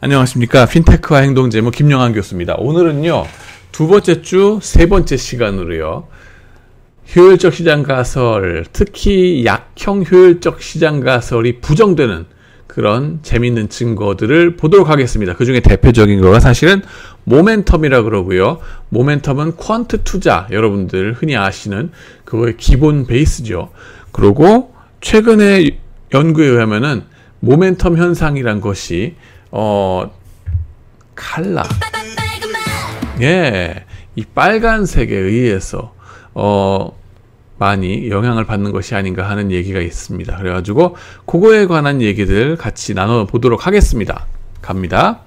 안녕하십니까. 핀테크와 행동제모 김영환 교수입니다. 오늘은요, 두 번째 주, 세 번째 시간으로요, 효율적 시장 가설, 특히 약형 효율적 시장 가설이 부정되는 그런 재미있는 증거들을 보도록 하겠습니다. 그 중에 대표적인 거가 사실은 모멘텀이라 그러고요. 모멘텀은 퀀트 투자, 여러분들 흔히 아시는 그거의 기본 베이스죠. 그리고 최근에 연구에 의하면은 모멘텀 현상이란 것이 어 칼라 예 이 빨간색에 의해서 어 많이 영향을 받는 것이 아닌가 하는 얘기가 있습니다. 그래가지고 그거에 관한 얘기들 같이 나눠 보도록 하겠습니다. 갑니다.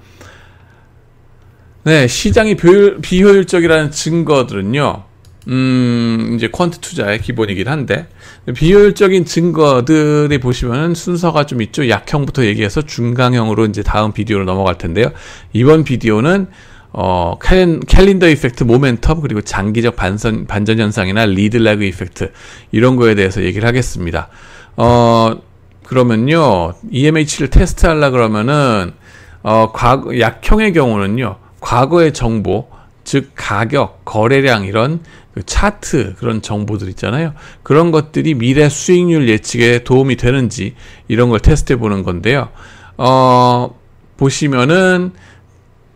네, 시장이 비효율적이라는 증거들은요. 음, 이제 퀀트 투자의 기본이긴 한데, 비효율적인 증거들이 보시면 순서가 좀 있죠. 약형부터 얘기해서 중강형으로 이제 다음 비디오로 넘어갈 텐데요. 이번 비디오는, 어, 캘, 캘린더 이펙트, 모멘텀, 그리고 장기적 반선, 반전 현상이나 리드 라그 이펙트, 이런 거에 대해서 얘기를 하겠습니다. 어, 그러면요, EMH를 테스트 하려 그러면은, 어, 과거, 약형의 경우는요, 과거의 정보, 즉 가격, 거래량 이런 그 차트 그런 정보들 있잖아요. 그런 것들이 미래 수익률 예측에 도움이 되는지 이런 걸 테스트해 보는 건데요. 어, 보시면은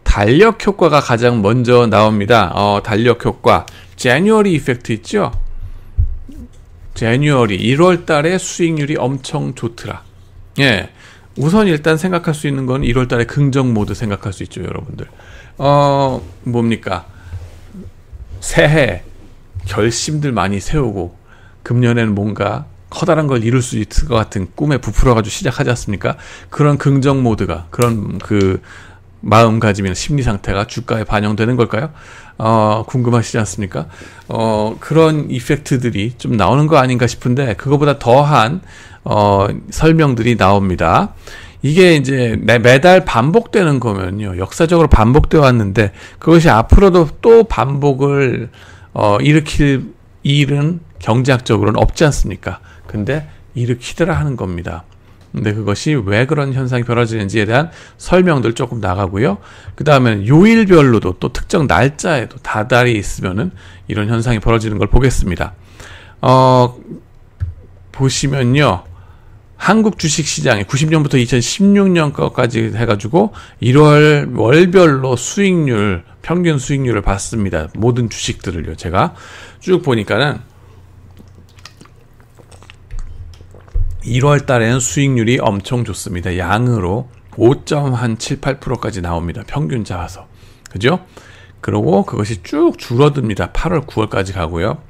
달력 효과가 가장 먼저 나옵니다. 어, 달력 효과. 제뉴얼이 이펙트 있죠? 제뉴얼이 1월 달에 수익률이 엄청 좋더라. 예. 우선 일단 생각할 수 있는 건 1월 달에 긍정 모드 생각할 수 있죠, 여러분들. 어, 뭡니까? 새해 결심들 많이 세우고 금년에는 뭔가 커다란 걸 이룰 수 있을 것 같은 꿈에 부풀어가지고 시작하지 않습니까? 그런 긍정 모드가 그런 그 마음가짐이나 심리 상태가 주가에 반영되는 걸까요? 어, 궁금하시지 않습니까? 어, 그런 이펙트들이 좀 나오는 거 아닌가 싶은데 그거보다 더한 어, 설명들이 나옵니다. 이게 이제 매달 반복되는 거면요. 역사적으로 반복되어 왔는데 그것이 앞으로도 또 반복을 어, 일으킬 일은 경제학적으로는 없지 않습니까? 근데 일으키더라 하는 겁니다. 근데 그것이 왜 그런 현상이 벌어지는지에 대한 설명들 조금 나가고요. 그다음에 요일별로도 또 특정 날짜에도 다달이 있으면은 이런 현상이 벌어지는 걸 보겠습니다. 어, 보시면요. 한국 주식 시장에 90년부터 2016년 까지 해가지고 1월 월별로 수익률 평균 수익률을 봤습니다. 모든 주식들을요. 제가 쭉 보니까는 1월 달에는 수익률이 엄청 좋습니다. 양으로 5.78%까지 나옵니다. 평균 잡아서. 그죠? 그러고 그것이 쭉 줄어듭니다. 8월, 9월까지 가고요.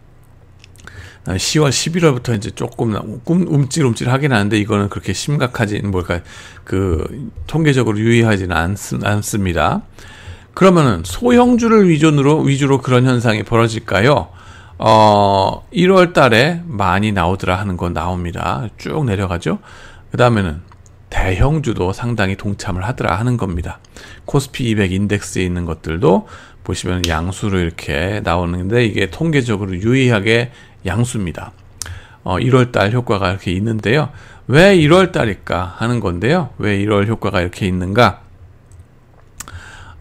10월, 어, 11월부터 이제 조금 꿈, 움찔움찔 하긴 하는데 이거는 그렇게 심각하진 뭘까 그 통계적으로 유의하지는 않습니다. 그러면은 소형주를 위존으로 위주로 그런 현상이 벌어질까요? 어, 1월 달에 많이 나오더라 하는 건 나옵니다. 쭉 내려가죠. 그다음에는 대형주도 상당히 동참을 하더라 하는 겁니다. 코스피 200 인덱스에 있는 것들도 보시면 양수로 이렇게 나오는데 이게 통계적으로 유의하게 양수입니다. 어, 1월달 효과가 이렇게 있는데요. 왜 1월달일까 하는 건데요. 왜 1월 효과가 이렇게 있는가?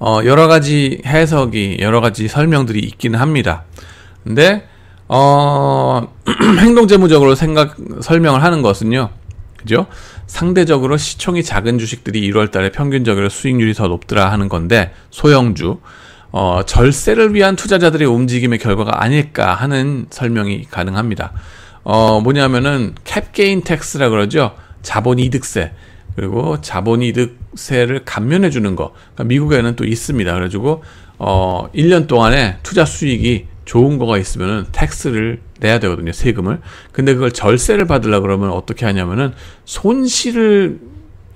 어, 여러 가지 해석이 여러 가지 설명들이 있기는 합니다. 근데 어, 행동재무적으로 생각 설명을 하는 것은요. 그죠? 상대적으로 시총이 작은 주식들이 1월 달에 평균적으로 수익률이 더 높더라 하는 건데 소형주 어, 절세를 위한 투자자들의 움직임의 결과가 아닐까 하는 설명이 가능합니다. 어, 뭐냐면은 캡게인 텍스라 그러죠. 자본 이득세. 그리고 자본이득세를 감면해 주는 거 그러니까 미국에는 또 있습니다 그래가지고 어 1년 동안에 투자 수익이 좋은 거가 있으면은 텍스를 내야 되거든요 세금을 근데 그걸 절세를 받으려 그러면 어떻게 하냐면은 손실을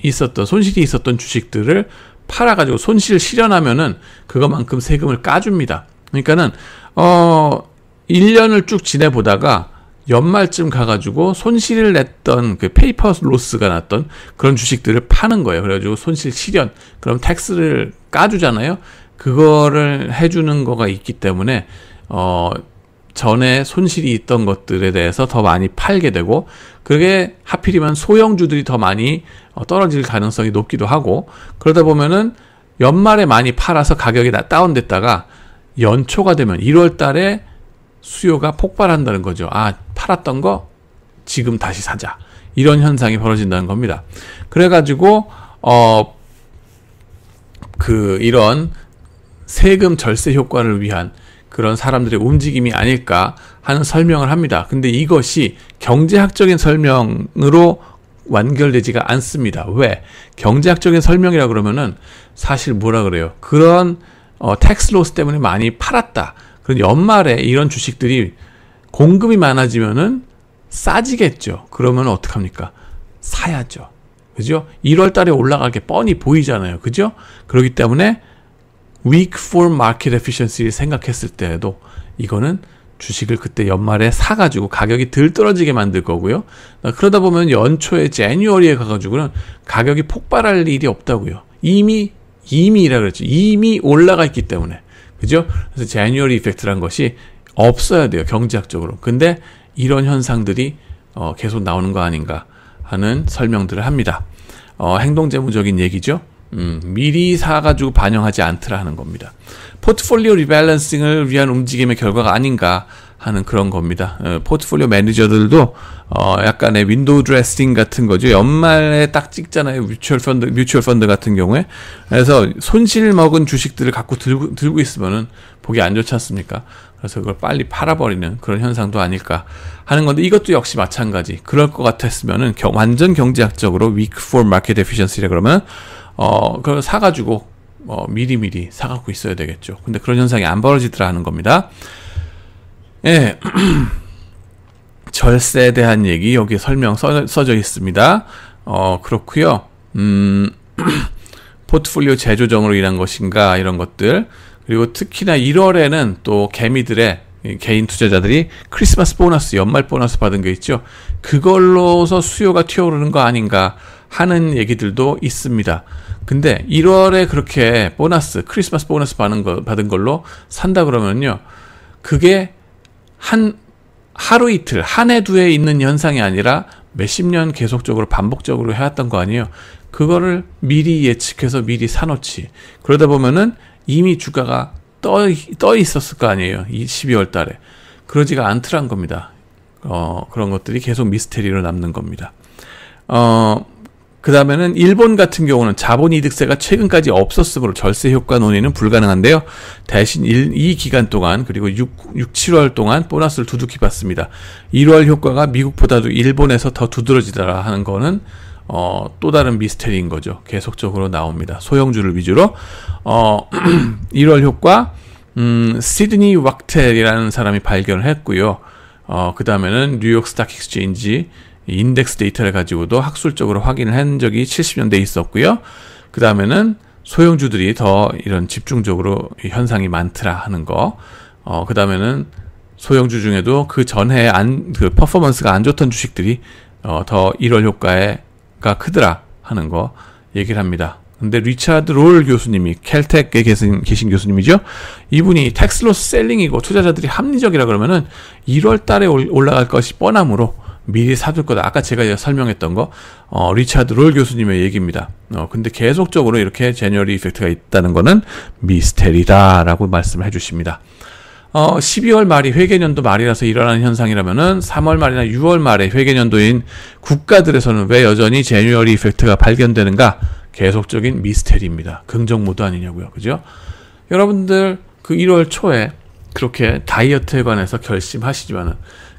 있었던 손실이 있었던 주식들을 팔아가지고 손실 실현하면은 그것만큼 세금을 까줍니다 그러니까는 어 1년을 쭉 지내보다가 연말쯤 가가지고 손실을 냈던 그 페이퍼 로스가 났던 그런 주식들을 파는 거예요. 그래가지고 손실 실현 그럼 텍스를 까주잖아요. 그거를 해주는 거가 있기 때문에 어 전에 손실이 있던 것들에 대해서 더 많이 팔게 되고 그게 하필이면 소형주들이 더 많이 어, 떨어질 가능성이 높기도 하고 그러다 보면은 연말에 많이 팔아서 가격이 다운됐다가 연초가 되면 1월 달에 수요가 폭발한다는 거죠. 아, 팔았던 거 지금 다시 사자. 이런 현상이 벌어진다는 겁니다. 그래가지고 어, 그 이런 세금 절세 효과를 위한 그런 사람들의 움직임이 아닐까 하는 설명을 합니다. 근데 이것이 경제학적인 설명으로 완결되지가 않습니다. 왜? 경제학적인 설명이라 그러면은 사실 뭐라 그래요? 그런 어, 텍스 로스 때문에 많이 팔았다. 그런데 연말에 이런 주식들이 공급이 많아지면은 싸지겠죠. 그러면 어떡합니까? 사야죠. 그죠? 1월 달에 올라갈 게 뻔히 보이잖아요. 그죠? 그렇기 때문에 weak for market efficiency 생각했을 때에도 이거는 주식을 그때 연말에 사가지고 가격이 덜 떨어지게 만들 거고요. 아, 그러다 보면 연초에 제니얼리에 가가지고는 가격이 폭발할 일이 없다고요. 이미 이미라 그랬죠. 이미 올라가 있기 때문에. 그죠? 그래서 제뉴얼 이펙트란 것이 없어야 돼요. 경제학적으로. 근데 이런 현상들이 어, 계속 나오는 거 아닌가 하는 설명들을 합니다. 어, 행동재무적인 얘기죠. 음, 미리 사가지고 반영하지 않더라 하는 겁니다. 포트폴리오 리밸런싱을 위한 움직임의 결과가 아닌가 하는 그런 겁니다. 어, 포트폴리오 매니저들도 어 약간의 윈도우 드레싱 같은 거죠. 연말에 딱 찍잖아요. 뮤추얼 펀드, 뮤추얼 펀드 같은 경우에. 그래서 손실 먹은 주식들을 갖고 들고, 들고 있으면은 보기 안 좋지 않습니까? 그래서 그걸 빨리 팔아버리는 그런 현상도 아닐까 하는 건데 이것도 역시 마찬가지. 그럴 것 같았으면은 겨, 완전 경제학적으로 weak for market efficiency라 어, 그러면 어, 그걸 사가지고 어, 미리미리 사갖고 있어야 되겠죠. 근데 그런 현상이 안 벌어지더라 하는 겁니다. 예. 절세에 대한 얘기 여기 설명 써, 져 있습니다. 어, 그렇고요. 음, 포트폴리오 재조정으로 일한 것인가 이런 것들. 그리고 특히나 1월에는 또 개미들의 개인 투자자들이 크리스마스 보너스, 연말 보너스 받은 게 있죠. 그걸로서 수요가 튀어오르는 거 아닌가 하는 얘기들도 있습니다. 근데 1월에 그렇게 보너스, 크리스마스 보너스 받은, 거, 받은 걸로 산다 그러면요. 그게 한 하루 이틀, 한 해 두 해 있는 현상이 아니라 몇 십 년 계속적으로 반복적으로 해왔던 거 아니에요. 그거를 미리 예측해서 미리 사놓지. 그러다 보면은 이미 주가가 떠, 떠 있었을 거 아니에요. 이 12월 달에. 그러지가 않더란 겁니다. 어, 그런 것들이 계속 미스테리로 남는 겁니다. 어, 그 다음에는 일본 같은 경우는 자본이득세가 최근까지 없었으므로 절세 효과 논의는 불가능한데요. 대신 일, 이 기간 동안 그리고 6, 6, 7월 동안 보너스를 두둑히 받습니다. 1월 효과가 미국보다도 일본에서 더 두드러지더라 하는 거는 어, 또 다른 미스테리인 거죠. 계속적으로 나옵니다. 소형주를 위주로 어, 1월 효과 음, 시드니 왁텔이라는 사람이 발견을 했고요. 어, 그 다음에는 뉴욕 스타 익스체인지 인덱스 데이터를 가지고도 학술적으로 확인을 한 적이 70년대에 있었고요. 그 다음에는 소형주들이 더 이런 집중적으로 현상이 많더라 하는 거. 어, 그 다음에는 소형주 중에도 그 전에 안, 그 퍼포먼스가 안 좋던 주식들이 어, 더 1월 효과가 크더라 하는 거 얘기를 합니다. 근데 리차드 롤 교수님이 켈텍에 계신, 계신 교수님이죠. 이분이 텍스로스 셀링이고 투자자들이 합리적이라 그러면은 1월 달에 올라갈 것이 뻔하므로 미리 사둘 거다. 아까 제가 설명했던 거, 어, 리차드 롤 교수님의 얘기입니다. 어, 근데 계속적으로 이렇게 제니얼리 이펙트가 있다는 거는 미스테리다라고 말씀을 해주십니다. 어, 12월 말이 회계년도 말이라서 일어나는 현상이라면은 3월 말이나 6월 말에 회계년도인 국가들에서는 왜 여전히 제니얼리 이펙트가 발견되는가? 계속적인 미스테리입니다. 긍정 모드 아니냐고요. 그죠? 여러분들 그 1월 초에 그렇게 다이어트에 관해서 결심하시지만은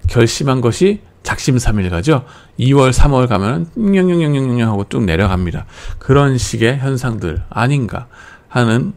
결심한 것이 작심 삼일 가죠. 2월, 3월 가면은 영영영영영 하고 쭉 내려갑니다. 그런 식의 현상들 아닌가 하는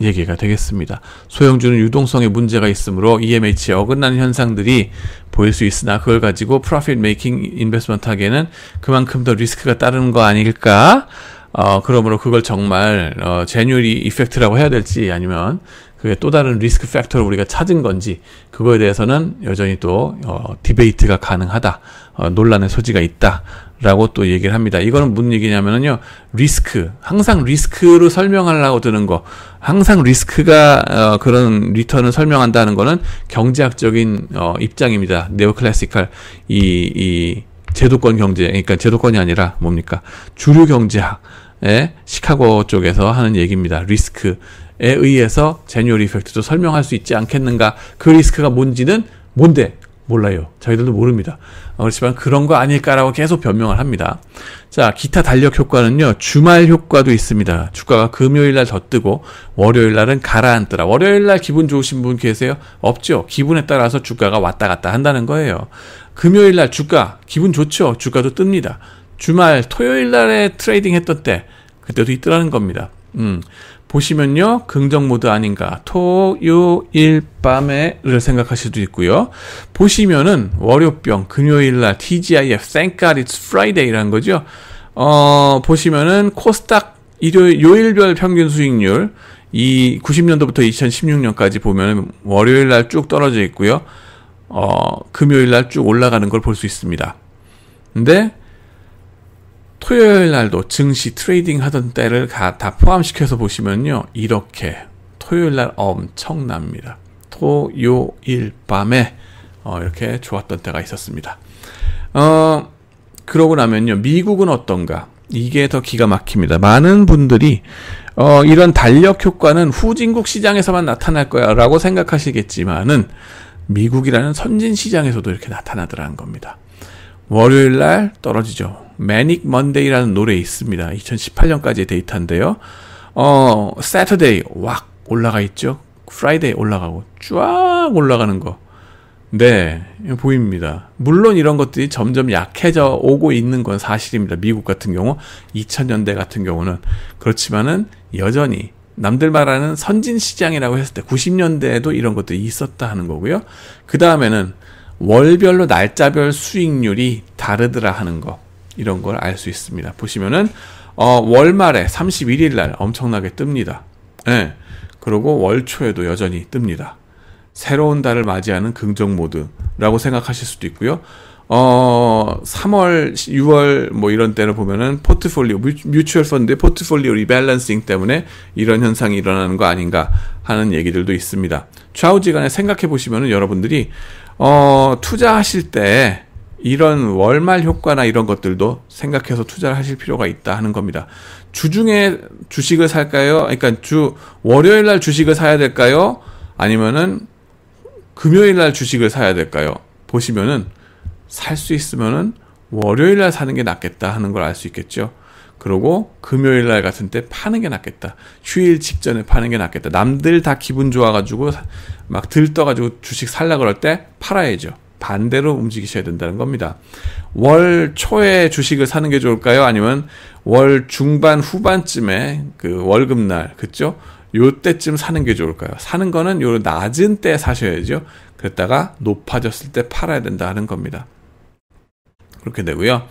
얘기가 되겠습니다. 소형주는 유동성에 문제가 있으므로 EMH에 어긋나는 현상들이 보일 수 있으나 그걸 가지고 프로필 메이킹 인베스먼트 하기에는 그만큼 더 리스크가 따르는 거 아닐까? 어, 그러므로 그걸 정말 어, 제뉴리 이펙트라고 해야 될지 아니면 그게 또 다른 리스크 팩터를 우리가 찾은 건지 그거에 대해서는 여전히 또 어, 디베이트가 가능하다 어, 논란의 소지가 있다라고 또 얘기를 합니다. 이거는 무슨 얘기냐면요 리스크 항상 리스크로 설명하려고 드는 거 항상 리스크가 어, 그런 리턴을 설명한다는 거는 경제학적인 어, 입장입니다. 네오클래시컬 이, 이 제도권 경제 그러니까 제도권이 아니라 뭡니까 주류 경제학 에, 시카고 쪽에서 하는 얘기입니다. 리스크 에 의해서 제뉴얼 이펙트도 설명할 수 있지 않겠는가 그 리스크가 뭔지는 뭔데 몰라요. 저희들도 모릅니다. 어, 그렇지만 그런 거 아닐까라고 계속 변명을 합니다. 자, 기타 달력 효과는요, 주말 효과도 있습니다. 주가가 금요일 날 더 뜨고, 월요일 날은 가라앉더라. 월요일 날 기분 좋으신 분 계세요? 없죠. 기분에 따라서 주가가 왔다 갔다 한다는 거예요. 금요일 날 주가, 기분 좋죠? 주가도 뜹니다. 주말, 토요일 날에 트레이딩 했던 때, 그때도 있더라는 겁니다. 음. 보시면요. 긍정 모드 아닌가. 토, 요, 일, 밤에를 생각하실 수도 있고요. 보시면은 월요병, 금요일날, TGIF, Thank God It's Friday라는 거죠. 어, 보시면은 코스닥 일요일, 요일별 평균 수익률, 이 90년도부터 2016년까지 보면 은 월요일날 쭉 떨어져 있고요. 어, 금요일날 쭉 올라가는 걸 볼 수 있습니다. 근데 토요일 날도 증시 트레이딩 하던 때를 다 포함시켜서 보시면요. 이렇게 토요일 날 엄청납니다. 토요일 밤에 어, 이렇게 좋았던 때가 있었습니다. 어, 그러고 나면요. 미국은 어떤가? 이게 더 기가 막힙니다. 많은 분들이 어, 이런 달력 효과는 후진국 시장에서만 나타날 거야라고 생각하시겠지만은 미국이라는 선진 시장에서도 이렇게 나타나더라는 겁니다. 월요일 날 떨어지죠. Manic Monday라는 노래 있습니다. 2018년까지의 데이터인데요. 어, Saturday 왁 올라가 있죠. Friday 올라가고 쫙 올라가는 거. 네, 보입니다. 물론 이런 것들이 점점 약해져 오고 있는 건 사실입니다. 미국 같은 경우, 2000년대 같은 경우는. 그렇지만은 여전히 남들 말하는 선진 시장이라고 했을 때 90년대에도 이런 것들이 있었다 하는 거고요. 그 다음에는 월별로 날짜별 수익률이 다르더라 하는 거. 이런 걸 알 수 있습니다. 보시면은 어, 월말에 31일 날 엄청나게 뜹니다. 예. 그리고 월초에도 여전히 뜹니다. 새로운 달을 맞이하는 긍정 모드라고 생각하실 수도 있고요. 어, 3월, 6월 뭐 이런 때를 보면은 포트폴리오, 뮤추얼 펀드의 포트폴리오 리밸런싱 때문에 이런 현상이 일어나는 거 아닌가 하는 얘기들도 있습니다. 좌우지간에 생각해 보시면은 여러분들이 어, 투자하실 때 이런 월말 효과나 이런 것들도 생각해서 투자를 하실 필요가 있다 하는 겁니다. 주중에 주식을 살까요? 그러니까 주 월요일 날 주식을 사야 될까요? 아니면은 금요일 날 주식을 사야 될까요? 보시면은 살 수 있으면은 월요일 날 사는 게 낫겠다 하는 걸 알 수 있겠죠. 그러고 금요일 날 같은 때 파는 게 낫겠다. 휴일 직전에 파는 게 낫겠다. 남들 다 기분 좋아가지고 막 들떠가지고 주식 살라 그럴 때 팔아야죠. 반대로 움직이셔야 된다는 겁니다. 월 초에 주식을 사는 게 좋을까요? 아니면 월 중반 후반쯤에 그 월급날 그쵸 요때쯤 사는 게 좋을까요? 사는 거는 요 낮은 때 사셔야죠. 그랬다가 높아졌을 때 팔아야 된다는 겁니다. 그렇게 되고요.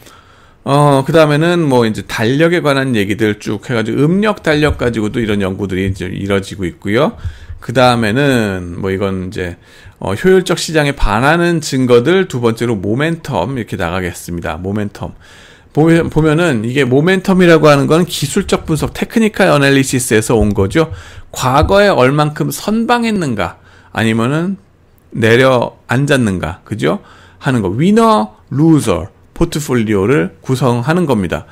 어, 그 다음에는 뭐 이제 달력에 관한 얘기들 쭉 해가지고 음력 달력 가지고도 이런 연구들이 이제 이뤄지고 있고요. 그 다음에는 뭐 이건 이제 어, 효율적 시장에 반하는 증거들 두 번째로 모멘텀 이렇게 나가겠습니다. 모멘텀 보면, 보면은 이게 모멘텀이라고 하는 건 기술적 분석 테크니컬 어널리시스에서 온 거죠. 과거에 얼만큼 선방했는가 아니면은 내려 앉았는가 그죠? 하는 거 위너 루저 포트폴리오를 구성하는 겁니다.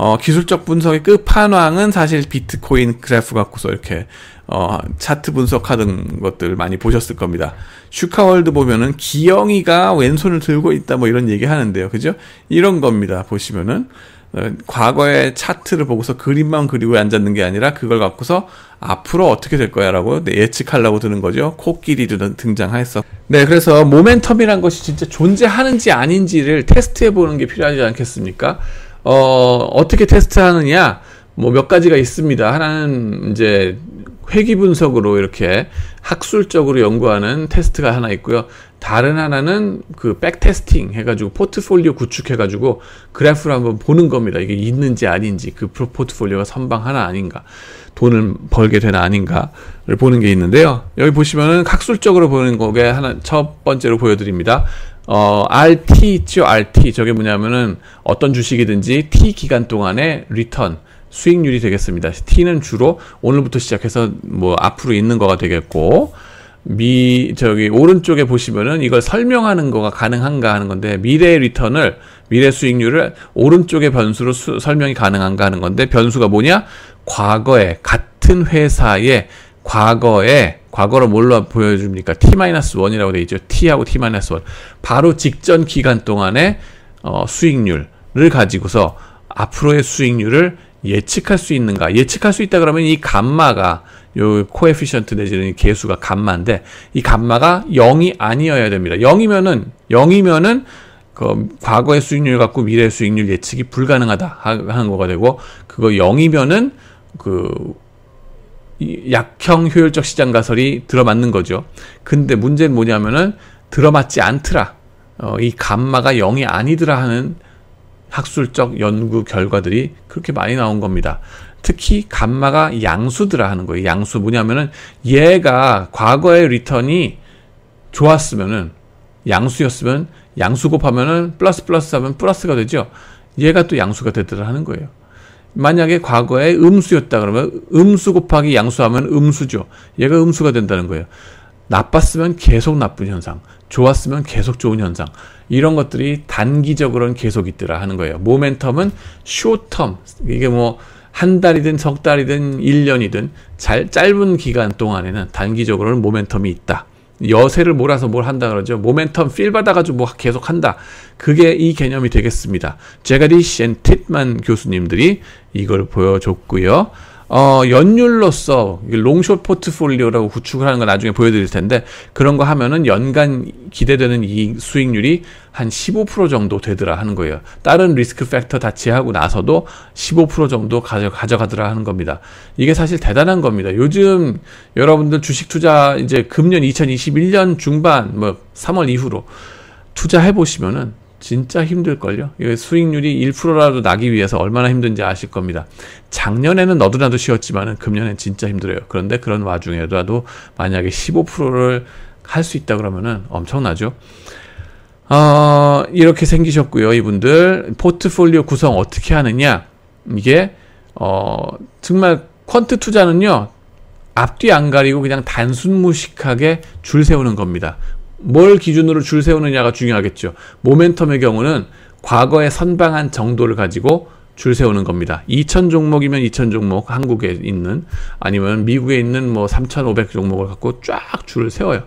어, 기술적 분석의 끝판왕은 사실 비트코인 그래프 갖고서 이렇게 어, 차트 분석하던 것들 많이 보셨을 겁니다. 슈카월드 보면은 기영이가 왼손을 들고 있다 뭐 이런 얘기 하는데요. 그죠? 이런 겁니다. 보시면은 어, 과거의 차트를 보고서 그림만 그리고 앉았는 게 아니라 그걸 갖고서 앞으로 어떻게 될 거야라고 네, 예측하려고 드는 거죠. 코끼리도 등장했어. 네, 그래서 모멘텀이란 것이 진짜 존재하는지 아닌지를 테스트해 보는 게 필요하지 않겠습니까? 어, 어떻게 테스트하느냐 뭐 몇 가지가 있습니다. 하나는 이제 회귀 분석으로 이렇게 학술적으로 연구하는 테스트가 하나 있고요. 다른 하나는 그 백테스팅 해가지고 포트폴리오 구축해가지고 그래프를 한번 보는 겁니다. 이게 있는지 아닌지 그 포트폴리오가 선방 하나 아닌가 돈을 벌게 되나 아닌가를 보는 게 있는데요. 여기 보시면은 학술적으로 보는 거에 하나 첫 번째로 보여드립니다. 어, RT 있죠, RT. 저게 뭐냐면은 어떤 주식이든지 T 기간 동안의 리턴, 수익률이 되겠습니다. T는 주로 오늘부터 시작해서 뭐 앞으로 있는 거가 되겠고, 미, 저기, 오른쪽에 보시면은 이걸 설명하는 거가 가능한가 하는 건데, 미래의 리턴을, 미래 수익률을 오른쪽의 변수로 수, 설명이 가능한가 하는 건데, 변수가 뭐냐? 과거에 같은 회사에 과거에 과거를 뭘로 보여줍니까? t-1이라고 돼 있죠. t하고 t-1. 바로 직전 기간 동안의 어, 수익률을 가지고서 앞으로의 수익률을 예측할 수 있는가? 예측할 수 있다 그러면 이 감마가 요 코에피션트 내지는 이 개수가 감마인데 이 감마가 0이 아니어야 됩니다. 0이면은 0이면은 그 과거의 수익률 갖고 미래의 수익률 예측이 불가능하다 하는 거가 되고 그거 0이면은 그 약형 효율적 시장 가설이 들어맞는 거죠. 근데 문제는 뭐냐면은 들어맞지 않더라. 어, 이 감마가 0이 아니더라 하는 학술적 연구 결과들이 그렇게 많이 나온 겁니다. 특히 감마가 양수더라 하는 거예요. 양수 뭐냐면은 얘가 과거의 리턴이 좋았으면은 양수였으면 양수 곱하면은 플러스 플러스 하면 플러스가 되죠. 얘가 또 양수가 되더라 하는 거예요. 만약에 과거에 음수였다 그러면 음수 곱하기 양수하면 음수죠. 얘가 음수가 된다는 거예요. 나빴으면 계속 나쁜 현상, 좋았으면 계속 좋은 현상. 이런 것들이 단기적으로는 계속 있더라 하는 거예요. 모멘텀은 쇼텀. 이게 뭐 한 달이든 석 달이든 1년이든 잘 짧은 기간 동안에는 단기적으로는 모멘텀이 있다. 여세를 몰아서 뭘 한다 그러죠. 모멘텀 필 받아가지고 뭐 계속 한다. 그게 이 개념이 되겠습니다. 제가리 셴 팁만 교수님들이 이걸 보여줬고요. 어, 연율로서 롱숏 포트폴리오라고 구축을 하는 걸 나중에 보여드릴 텐데 그런 거 하면은 연간 기대되는 이 수익률이 한 15% 정도 되더라 하는 거예요. 다른 리스크 팩터 다 제하고 나서도 15% 정도 가져가더라 하는 겁니다. 이게 사실 대단한 겁니다. 요즘 여러분들 주식 투자 이제 금년 2021년 중반 뭐 3월 이후로 투자해 보시면은 진짜 힘들걸요? 이거 수익률이 1%라도 나기 위해서 얼마나 힘든지 아실 겁니다. 작년에는 너도나도 쉬웠지만은 금년엔 진짜 힘들어요. 그런데 그런 와중에라도 만약에 15%를 할 수 있다 그러면은 엄청나죠? 어, 이렇게 생기셨고요. 이분들 포트폴리오 구성 어떻게 하느냐? 이게 어, 정말 퀀트 투자는요. 앞뒤 안 가리고 그냥 단순 무식하게 줄 세우는 겁니다. 뭘 기준으로 줄 세우느냐가 중요하겠죠. 모멘텀의 경우는 과거에 선방한 정도를 가지고 줄 세우는 겁니다. 2천 종목이면 2천 종목 한국에 있는 아니면 미국에 있는 뭐 3,500 종목을 갖고 쫙 줄을 세워요.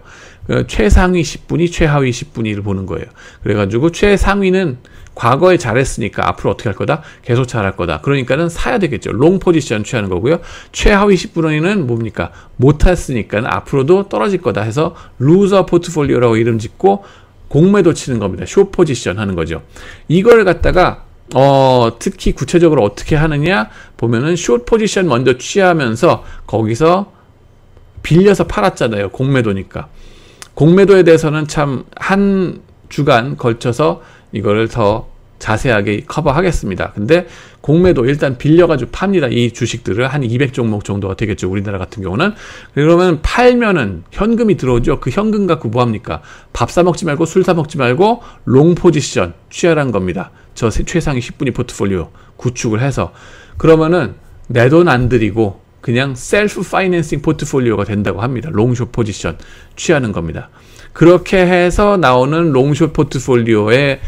그 최상위 10분이 최하위 10분이를 보는 거예요. 그래가지고 최상위는 과거에 잘했으니까 앞으로 어떻게 할 거다? 계속 잘할 거다. 그러니까는 사야 되겠죠. 롱 포지션 취하는 거고요. 최하위 10분위는 뭡니까? 못했으니까 앞으로도 떨어질 거다 해서 루저 포트폴리오라고 이름 짓고 공매도 치는 겁니다. 쇼 포지션 하는 거죠. 이걸 갖다가 어, 특히 구체적으로 어떻게 하느냐 보면은 숏 포지션 먼저 취하면서 거기서 빌려서 팔았잖아요. 공매도니까. 공매도에 대해서는 참 한 주간 걸쳐서 이거를 더 자세하게 커버하겠습니다. 근데 공매도 일단 빌려가지고 팝니다. 이 주식들을 한 200종목 정도가 되겠죠. 우리나라 같은 경우는. 그러면 팔면은 현금이 들어오죠. 그 현금 갖고 뭐 합니까? 밥 사 먹지 말고 술 사 먹지 말고 롱 포지션 취하란 겁니다. 저 최상위 1 0분이 포트폴리오 구축을 해서 그러면은 내 돈안 들이고 그냥 셀프 파이낸싱 포트폴리오가 된다고 합니다. 롱숏 포지션 취하는 겁니다. 그렇게 해서 나오는 롱숏 포트폴리오의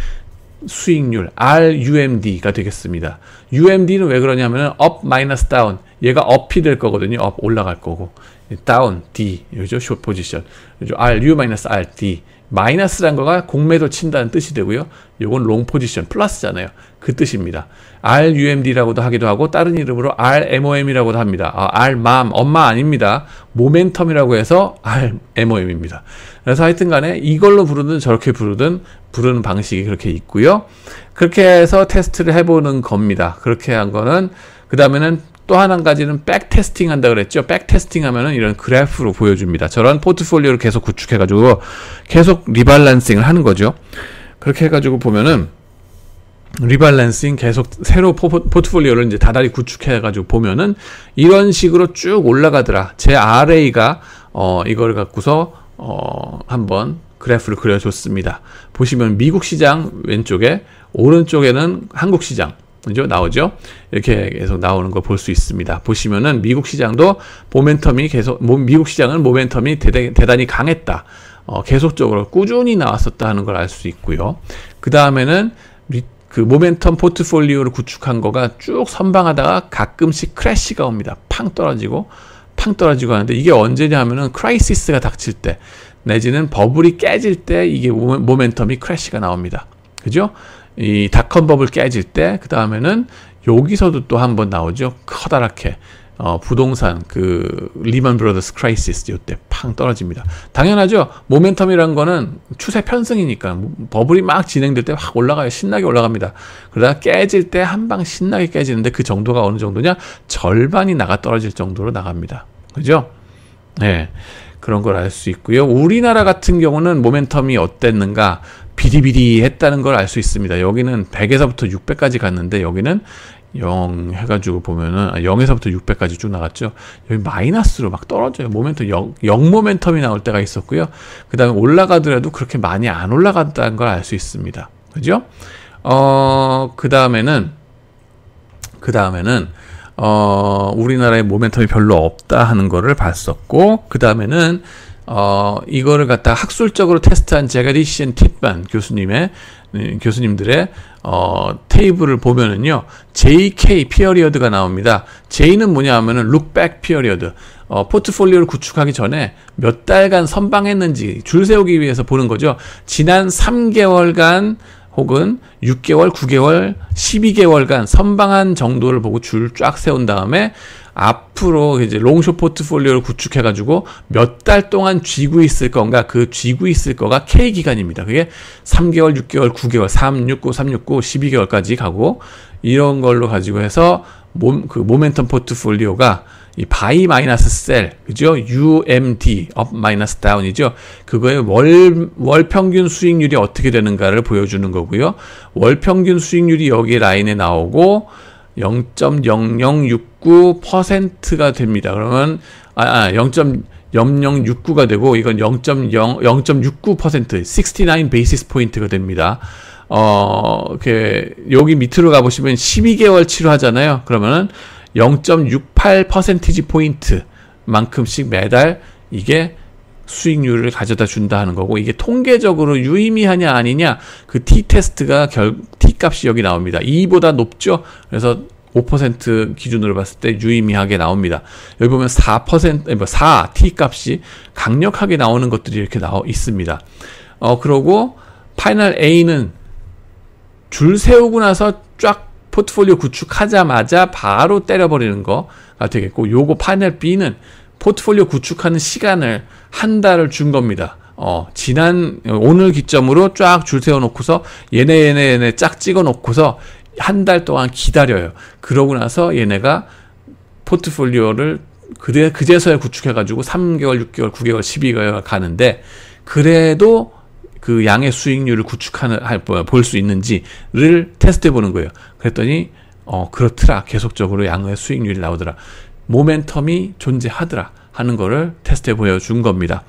수익률 RUMD가 되겠습니다. UMD는 왜 그러냐면은 업 마이너스 다운 얘가 업이될 거거든요. 업 올라갈 거고 다운 D 요죠 숏 포지션 요죠 RU 마이너스 RD 마이너스란 거가 공매도 친다는 뜻이 되고요. 요건 롱 포지션 플러스잖아요. 그 뜻입니다. RUMD라고도 하기도 하고 다른 이름으로 RMOM이라고도 합니다. 아, RMOM 엄마 아닙니다. 모멘텀이라고 해서 RMOM입니다. 그래서 하여튼 간에 이걸로 부르든 저렇게 부르든 부르는 방식이 그렇게 있고요. 그렇게 해서 테스트를 해보는 겁니다. 그렇게 한 거는 그 다음에는 또한 가지는 백테스팅 한다 그랬죠. 백테스팅 하면은 이런 그래프로 보여줍니다. 저런 포트폴리오를 계속 구축해가지고 계속 리발란싱을 하는 거죠. 그렇게 해가지고 보면은 리발란싱 계속 새로 포트폴리오를 이제 다달이 구축해가지고 보면은 이런 식으로 쭉 올라가더라. 제 RA가 어 이걸 갖고서 어 한번 그래프를 그려줬습니다. 보시면 미국 시장 왼쪽에 오른쪽에는 한국 시장 그죠? 나오죠? 이렇게 계속 나오는 거 볼 수 있습니다. 보시면은 미국 시장도 모멘텀이 계속, 미국 시장은 모멘텀이 대대, 대단히 강했다. 어, 계속적으로 꾸준히 나왔었다 하는 걸 알 수 있고요. 그 다음에는 그 모멘텀 포트폴리오를 구축한 거가 쭉 선방하다가 가끔씩 크래시가 옵니다. 팡 떨어지고, 팡 떨어지고 하는데 이게 언제냐 하면은 크라이시스가 닥칠 때, 내지는 버블이 깨질 때 이게 모멘텀이 크래시가 나옵니다. 그죠? 이 닷컴버블 깨질 때, 그 다음에는 여기서도 또 한번 나오죠. 커다랗게. 어, 부동산, 그, 리먼 브러더스 크라이시스, 요때 팡 떨어집니다. 당연하죠. 모멘텀이란 거는 추세 편승이니까 뭐 버블이 막 진행될 때 확 올라가요. 신나게 올라갑니다. 그러다 깨질 때 한방 신나게 깨지는데 그 정도가 어느 정도냐? 절반이 나가 떨어질 정도로 나갑니다. 그죠? 예. 네. 그런 걸 알 수 있고요. 우리나라 같은 경우는 모멘텀이 어땠는가? 비리비리 했다는 걸 알 수 있습니다. 여기는 100에서부터 600까지 갔는데 여기는 0 해가지고 보면은 0에서부터 아, 600까지 쭉 나갔죠. 여기 마이너스로 막 떨어져요. 모멘텀 0, 0 모멘텀이 나올 때가 있었고요. 그 다음에 올라가더라도 그렇게 많이 안 올라갔다는 걸 알 수 있습니다. 그죠? 어, 그 다음에는 그 다음에는 어, 우리나라의 모멘텀이 별로 없다 하는 거를 봤었고 그 다음에는 어, 이거를 갖다 학술적으로 테스트한 제가리시엔 티반 교수님의 음, 교수님들의 어, 테이블을 보면은요 JK 피어리어드가 나옵니다. J는 뭐냐 하면은 룩백 피어리어드 어, 포트폴리오를 구축하기 전에 몇 달간 선방했는지 줄 세우기 위해서 보는 거죠. 지난 3개월간 혹은 6개월, 9개월, 12개월간 선방한 정도를 보고 줄 쫙 세운 다음에 앞으로 이제 롱숏 포트폴리오를 구축해가지고 몇 달 동안 쥐고 있을 건가 그 쥐고 있을 거가 K 기간입니다. 그게 3개월, 6개월, 9개월, 3, 6, 9, 3, 6, 9, 12개월까지 가고 이런 걸로 가지고 해서 몸, 그 모멘텀 포트폴리오가 이 바이 마이너스 셀, 그죠? UMD, 업 마이너스 다운이죠? 그거의 월, 월 평균 수익률이 어떻게 되는가를 보여주는 거고요. 월 평균 수익률이 여기 라인에 나오고 0.006 0.069%가 됩니다. 그러면 아, 아 0.0069가 되고 이건 0.0 0.69% 69 베이시스 포인트가 됩니다. 어, 이렇게 여기 밑으로 가 보시면 12개월 치료하잖아요. 그러면은 0.68 포인트 만큼씩 매달 이게 수익률을 가져다 준다 하는 거고 이게 통계적으로 유의미하냐 아니냐 그 t 테스트가 결 t 값이 여기 나옵니다. 2보다 높죠. 그래서 5% 기준으로 봤을 때 유의미하게 나옵니다. 여기 보면 4% 4 뭐 t 값이 강력하게 나오는 것들이 이렇게 나와 있습니다. 어 그러고 파이널 A는 줄 세우고 나서 쫙 포트폴리오 구축하자마자 바로 때려버리는 거가 되겠고 요거 파이널 B는 포트폴리오 구축하는 시간을 한 달을 준 겁니다. 어, 지난, 오늘 기점으로 쫙 줄 세워놓고서, 얘네, 얘네, 얘네 쫙 찍어놓고서, 한달 동안 기다려요. 그러고 나서 얘네가 포트폴리오를 그대, 그제서야 구축해가지고 3개월, 6개월, 9개월, 12개월 가는데, 그래도 그 양의 수익률을 구축하는, 뭐, 볼수 있는지를 테스트 해보는 거예요. 그랬더니, 어, 그렇더라. 계속적으로 양의 수익률이 나오더라. 모멘텀이 존재하더라. 하는 거를 테스트해 보여준 겁니다.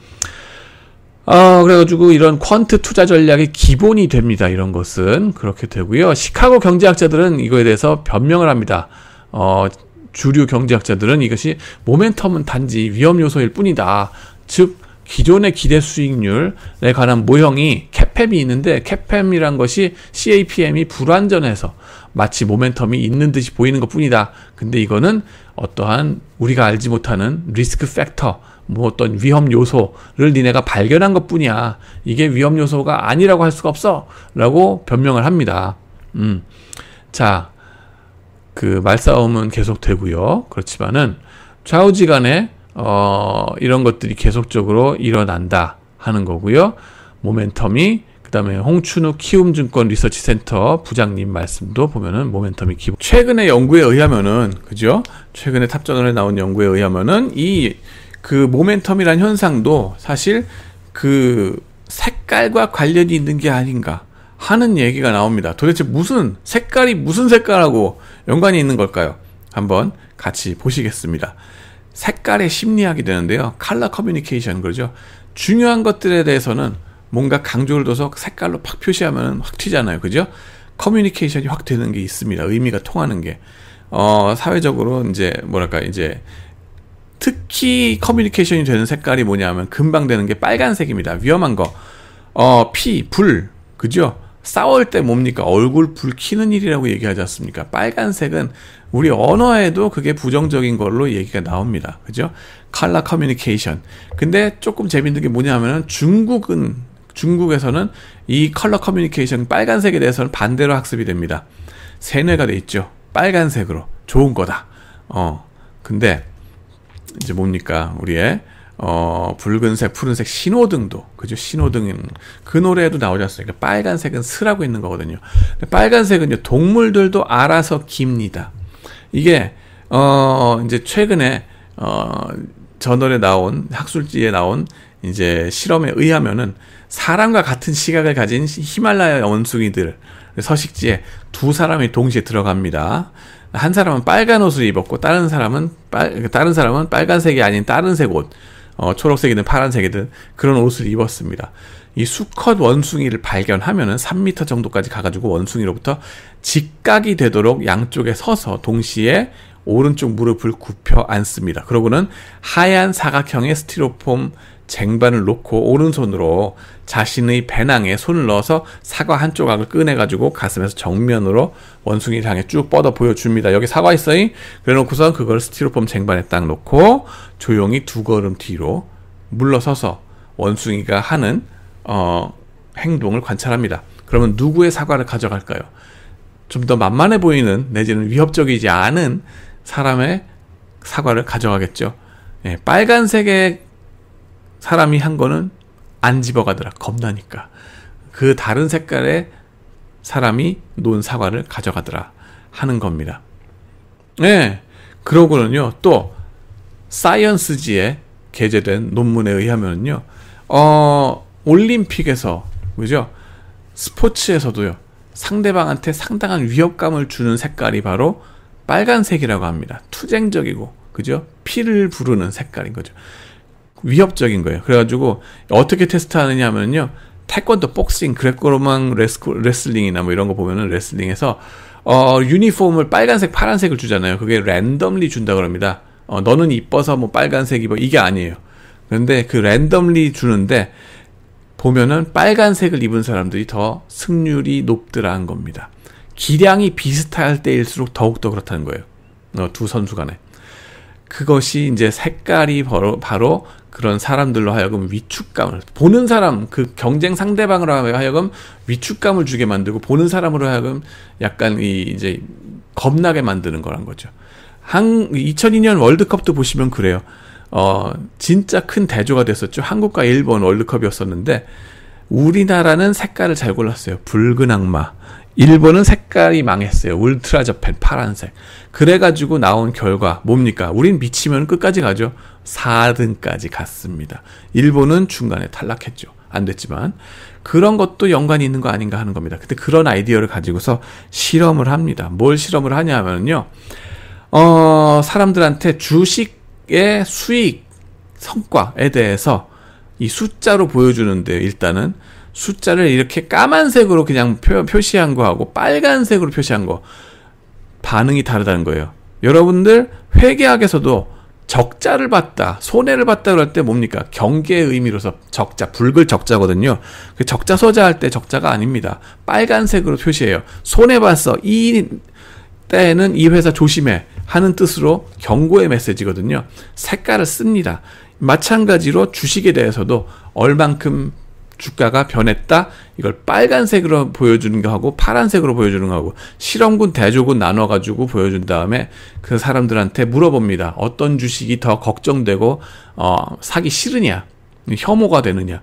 어, 그래가지고 이런 퀀트 투자 전략의 기본이 됩니다. 이런 것은. 그렇게 되고요. 시카고 경제학자들은 이거에 대해서 변명을 합니다. 어, 주류 경제학자들은 이것이 모멘텀은 단지 위험 요소일 뿐이다. 즉, 기존의 기대 수익률에 관한 모형이 캡팹이 있는데 캡팹이란 것이 CAPM이 불완전해서 마치 모멘텀이 있는 듯이 보이는 것 뿐이다. 근데 이거는 어떠한 우리가 알지 못하는 리스크 팩터, 뭐 어떤 위험 요소를 니네가 발견한 것 뿐이야. 이게 위험 요소가 아니라고 할 수가 없어. 라고 변명을 합니다. 음. 자, 그 말싸움은 계속 되고요. 그렇지만은 좌우지간에 어, 이런 것들이 계속적으로 일어난다 하는 거고요. 모멘텀이 그다음에 홍춘우 키움증권 리서치센터 부장님 말씀도 보면은 모멘텀이 기본. 최근의 연구에 의하면은 그죠? 최근에 탑전원에 나온 연구에 의하면은 이 그 모멘텀이란 현상도 사실 그 색깔과 관련이 있는 게 아닌가 하는 얘기가 나옵니다. 도대체 무슨 색깔이 무슨 색깔하고 연관이 있는 걸까요? 한번 같이 보시겠습니다. 색깔의 심리학이 되는데요. 칼라 커뮤니케이션 그러죠. 중요한 것들에 대해서는 뭔가 강조를 둬서 색깔로 팍 표시하면 확 튀잖아요. 그죠? 커뮤니케이션이 확 되는 게 있습니다. 의미가 통하는 게. 어, 사회적으로 이제 뭐랄까 이제 특히 커뮤니케이션이 되는 색깔이 뭐냐면 금방 되는 게 빨간색입니다. 위험한 거. 어, 피, 불. 그죠? 싸울 때 뭡니까? 얼굴 불키는 일이라고 얘기하지 않습니까? 빨간색은 우리 언어에도 그게 부정적인 걸로 얘기가 나옵니다. 그죠? 컬러 커뮤니케이션. 근데 조금 재밌는 게 뭐냐면은 중국은 중국에서는 이 컬러 커뮤니케이션 빨간색에 대해서는 반대로 학습이 됩니다. 세뇌가 돼 있죠. 빨간색으로 좋은 거다. 어. 근데 이제 뭡니까? 우리의 어, 붉은색, 푸른색, 신호등도, 그죠? 신호등은, 그 노래에도 나오지 않습니까? 그러니까 빨간색은 쓰라고 있는 거거든요. 빨간색은요, 동물들도 알아서 깁니다. 이게, 어, 이제 최근에, 어, 저노에 나온, 학술지에 나온 이제 실험에 의하면은 사람과 같은 시각을 가진 히말라야 원숭이들 서식지에 두 사람이 동시에 들어갑니다. 한 사람은 빨간 옷을 입었고 다른 사람은 빨 다른 사람은 빨간색이 아닌 다른 색 옷, 어, 초록색이든 파란색이든 그런 옷을 입었습니다. 이 수컷 원숭이를 발견하면은 3미터 정도까지 가가지고 원숭이로부터 직각이 되도록 양쪽에 서서 동시에 오른쪽 무릎을 굽혀 앉습니다. 그러고는 하얀 사각형의 스티로폼 쟁반을 놓고 오른손으로 자신의 배낭에 손을 넣어서 사과 한 조각을 꺼내가지고 가슴에서 정면으로 원숭이를 향해 쭉 뻗어 보여줍니다. 여기 사과 있어요? 그래놓고선 그걸 스티로폼 쟁반에 딱 놓고 조용히 두 걸음 뒤로 물러서서 원숭이가 하는 어, 행동을 관찰합니다. 그러면 누구의 사과를 가져갈까요? 좀 더 만만해 보이는 내지는 위협적이지 않은 사람의 사과를 가져가겠죠. 예, 빨간색의 사람이 한 거는 안 집어가더라. 겁나니까. 그 다른 색깔의 사람이 논 사과를 가져가더라. 하는 겁니다. 네. 그러고는요. 또 사이언스지에 게재된 논문에 의하면요. 어, 올림픽에서 그죠? 스포츠에서도요. 상대방한테 상당한 위협감을 주는 색깔이 바로 빨간색이라고 합니다. 투쟁적이고 그죠? 피를 부르는 색깔인 거죠. 위협적인 거예요. 그래가지고 어떻게 테스트하느냐 하면요. 태권도, 복싱, 그레코로망 레슬링이나 뭐 이런 거 보면은 레슬링에서 어, 유니폼을 빨간색, 파란색을 주잖아요. 그게 랜덤리 준다 그럽니다. 어, 너는 이뻐서 뭐 빨간색 입어. 이게 아니에요. 그런데 그 랜덤리 주는데 보면은 빨간색을 입은 사람들이 더 승률이 높더라 한 겁니다. 기량이 비슷할 때일수록 더욱더 그렇다는 거예요. 어, 두 선수 간에. 그것이 이제 색깔이 바로, 바로 그런 사람들로 하여금 위축감을 보는 사람 그 경쟁 상대방으로 하여금 위축감을 주게 만들고 보는 사람으로 하여금 약간 이 이제 겁나게 만드는 거란 거죠. 한 2002년 월드컵도 보시면 그래요. 어 진짜 큰 대조가 됐었죠. 한국과 일본 월드컵이었었는데 우리나라는 색깔을 잘 골랐어요. 붉은 악마, 일본은 색깔이 망했어요. 울트라 저펜 파란색. 그래가지고 나온 결과 뭡니까? 우린 미치면 끝까지 가죠. 4등까지 갔습니다. 일본은 중간에 탈락했죠. 안 됐지만 그런 것도 연관이 있는 거 아닌가 하는 겁니다. 근데 그런 아이디어를 가지고서 실험을 합니다. 뭘 실험을 하냐면요. 어, 사람들한테 주식의 수익 성과에 대해서 이 숫자로 보여주는데 일단은 숫자를 이렇게 까만색으로 그냥 표, 표시한 거하고 빨간색으로 표시한 거 반응이 다르다는 거예요. 여러분들 회계학에서도 적자를 봤다, 손해를 봤다 그럴 때 뭡니까? 경계의 의미로서 적자, 붉을 적자거든요. 그 적자 소자할 때 적자가 아닙니다. 빨간색으로 표시해요. 손해 봤어. 이 때에는 이 회사 조심해 하는 뜻으로 경고의 메시지거든요. 색깔을 씁니다. 마찬가지로 주식에 대해서도 얼만큼 주가가 변했다. 이걸 빨간색으로 보여주는 거하고 파란색으로 보여주는 거하고 실험군 대조군 나눠 가지고 보여준 다음에 그 사람들한테 물어봅니다. 어떤 주식이 더 걱정되고 어, 사기 싫으냐? 혐오가 되느냐?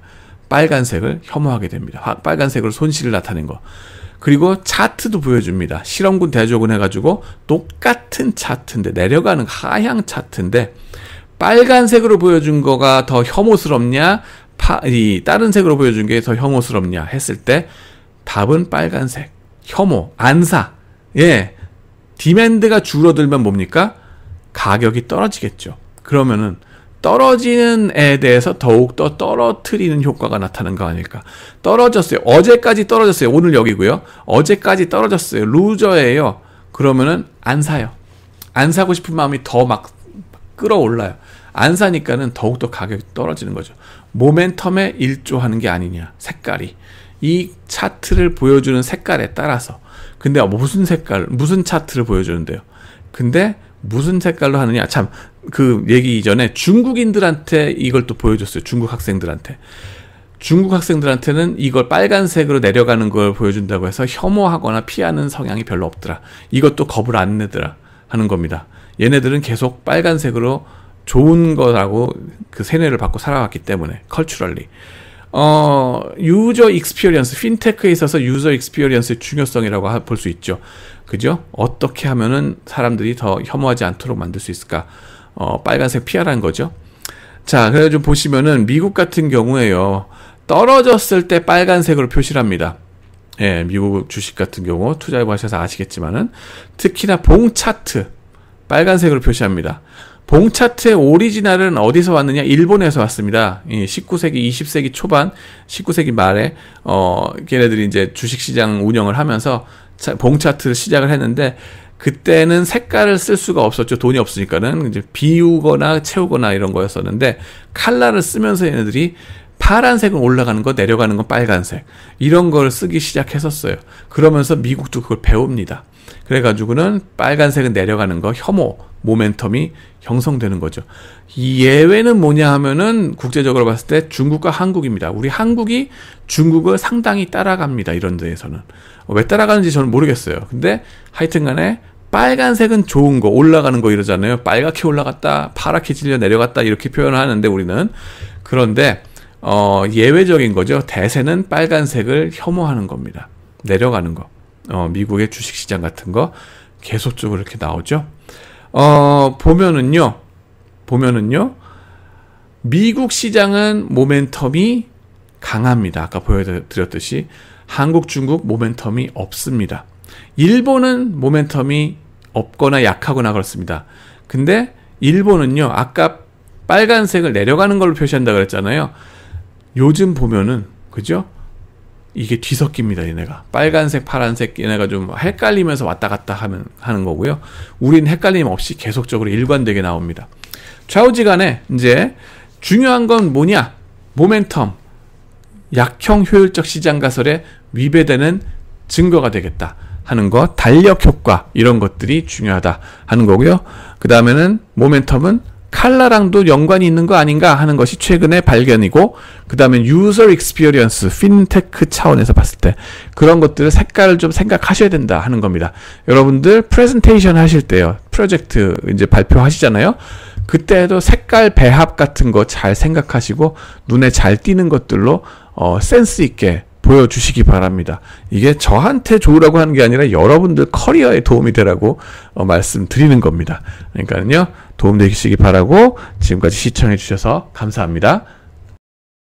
빨간색을 혐오하게 됩니다. 빨간색으로 손실을 나타낸 거. 그리고 차트도 보여줍니다. 실험군 대조군 해가지고 똑같은 차트인데 내려가는 하향 차트인데 빨간색으로 보여준 거가 더 혐오스럽냐 파, 이 다른 색으로 보여준 게 더 혐오스럽냐 했을 때 답은 빨간색. 혐오, 안사. 예. 디맨드가 줄어들면 뭡니까? 가격이 떨어지겠죠. 그러면은 떨어지는 애에 대해서 더욱더 떨어뜨리는 효과가 나타난거 아닐까. 떨어졌어요. 어제까지 떨어졌어요. 오늘 여기고요. 어제까지 떨어졌어요. 루저예요. 그러면은 안 사요. 안 사고 싶은 마음이 더 막 끌어올라요. 안 사니까는 더욱더 가격이 떨어지는 거죠. 모멘텀에 일조하는 게 아니냐. 색깔이. 이 차트를 보여주는 색깔에 따라서. 근데 무슨 색깔, 무슨 차트를 보여주는데요. 근데 무슨 색깔로 하느냐. 참, 그 얘기 이전에 중국인들한테 이걸 또 보여줬어요. 중국 학생들한테. 중국 학생들한테는 이걸 빨간색으로 내려가는 걸 보여준다고 해서 혐오하거나 피하는 성향이 별로 없더라. 이것도 겁을 안 내더라. 하는 겁니다. 얘네들은 계속 빨간색으로 좋은 거라고 그 세뇌를 받고 살아왔기 때문에 컬츄럴리 어, 유저 익스피리언스, 어 핀테크에 있어서 유저 익스피리언스의 어 중요성이라고 볼 수 있죠. 그죠? 어떻게 하면은 사람들이 더 혐오하지 않도록 만들 수 있을까? 어, 빨간색 피하라 거죠. 자, 그래서 좀 보시면은 미국 같은 경우에요. 떨어졌을 때 빨간색으로 표시를 합니다. 예, 미국 주식 같은 경우 투자해 보셔서 아시겠지만은 특히나 봉 차트 빨간색으로 표시합니다. 봉차트의 오리지널은 어디서 왔느냐? 일본에서 왔습니다. 19세기, 20세기 초반, 19세기 말에 어 걔네들이 이제 주식시장 운영을 하면서 봉차트를 시작을 했는데 그때는 색깔을 쓸 수가 없었죠. 돈이 없으니까는 이제 비우거나 채우거나 이런 거였었는데 칼라를 쓰면서 얘네들이 파란색은 올라가는 거, 내려가는 건 빨간색. 이런 걸 쓰기 시작했었어요. 그러면서 미국도 그걸 배웁니다. 그래가지고는 빨간색은 내려가는 거 혐오 모멘텀이 형성되는 거죠. 이 예외는 뭐냐 하면은 국제적으로 봤을 때 중국과 한국입니다. 우리 한국이 중국을 상당히 따라갑니다. 이런 데에서는 어, 왜 따라가는지 저는 모르겠어요. 근데 하여튼간에 빨간색은 좋은 거 올라가는 거 이러잖아요. 빨갛게 올라갔다 파랗게 질려 내려갔다 이렇게 표현하는데 을 우리는 그런데 어, 예외적인 거죠. 대세는 빨간색을 혐오하는 겁니다. 내려가는 거. 어, 미국의 주식시장 같은 거 계속적으로 이렇게 나오죠. 어, 보면은요, 보면은요, 미국 시장은 모멘텀이 강합니다. 아까 보여드렸듯이 한국, 중국 모멘텀이 없습니다. 일본은 모멘텀이 없거나 약하거나 그렇습니다. 근데 일본은요, 아까 빨간색을 내려가는 걸로 표시한다 그랬잖아요. 요즘 보면은, 그죠? 이게 뒤섞입니다, 얘네가. 빨간색, 파란색 얘네가 좀 헷갈리면서 왔다 갔다 하면, 하는 거고요. 우린 헷갈림 없이 계속적으로 일관되게 나옵니다. 좌우지간에 이제 중요한 건 뭐냐? 모멘텀. 약형 효율적 시장 가설에 위배되는 증거가 되겠다 하는 것, 달력 효과 이런 것들이 중요하다 하는 거고요. 그 다음에는 모멘텀은 칼라랑도 연관이 있는 거 아닌가 하는 것이 최근의 발견이고 그 다음에 유저 익스피리언스 핀테크 차원에서 봤을 때 그런 것들을 색깔을 좀 생각하셔야 된다 하는 겁니다. 여러분들 프레젠테이션 하실 때요 프로젝트 이제 발표하시잖아요. 그때도 색깔 배합 같은 거 잘 생각하시고 눈에 잘 띄는 것들로 어, 센스 있게 보여주시기 바랍니다. 이게 저한테 좋으라고 하는 게 아니라 여러분들 커리어에 도움이 되라고 어, 말씀드리는 겁니다. 그러니까요, 도움되시기 바라고 지금까지 시청해주셔서 감사합니다.